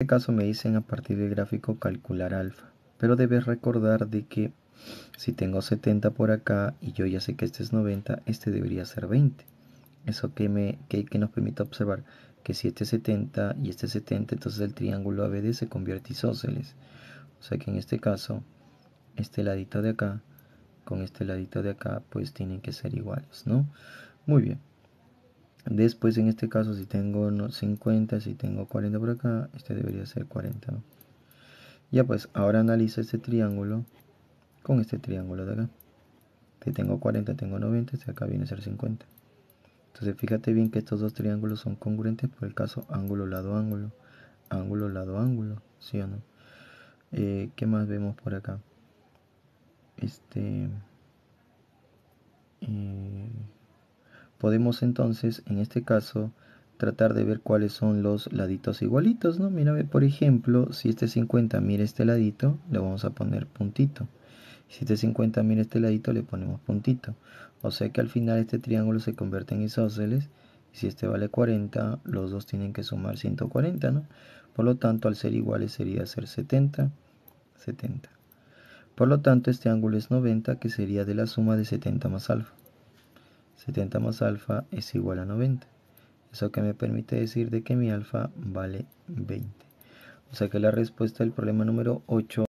este caso me dicen a partir del gráfico calcular alfa, pero debes recordar de que si tengo 70 por acá y yo ya sé que este es 90, este debería ser 20. Eso que, me, que, nos permite observar que si este es 70 y este es 70, entonces el triángulo ABD se convierte en isósceles. O sea que en este caso, este ladito de acá con este ladito de acá, pues tienen que ser iguales, ¿no? Muy bien. Después, en este caso, si tengo 50, si tengo 40 por acá, este debería ser 40. Ya pues, ahora analiza este triángulo con este triángulo de acá. Si tengo 40, tengo 90, este acá viene a ser 50. Entonces, fíjate bien que estos dos triángulos son congruentes por el caso ángulo, lado, ángulo. Ángulo, lado, ángulo. ¿Sí o no? Eh, ¿Qué más vemos por acá? Este... podemos entonces, en este caso, tratar de ver cuáles son los laditos igualitos, ¿no? ve por ejemplo, si este 50 mira este ladito, le vamos a poner puntito. Si este 50 mira este ladito, le ponemos puntito. O sea que al final este triángulo se convierte en isósceles. Si este vale 40, los dos tienen que sumar 140, ¿no? Por lo tanto, al ser iguales sería ser 70, 70. Por lo tanto, este ángulo es 90, que sería de la suma de 70 más alfa. 70 más alfa es igual a 90. Eso que me permite decir de que mi alfa vale 20. O sea que la respuesta del problema número 8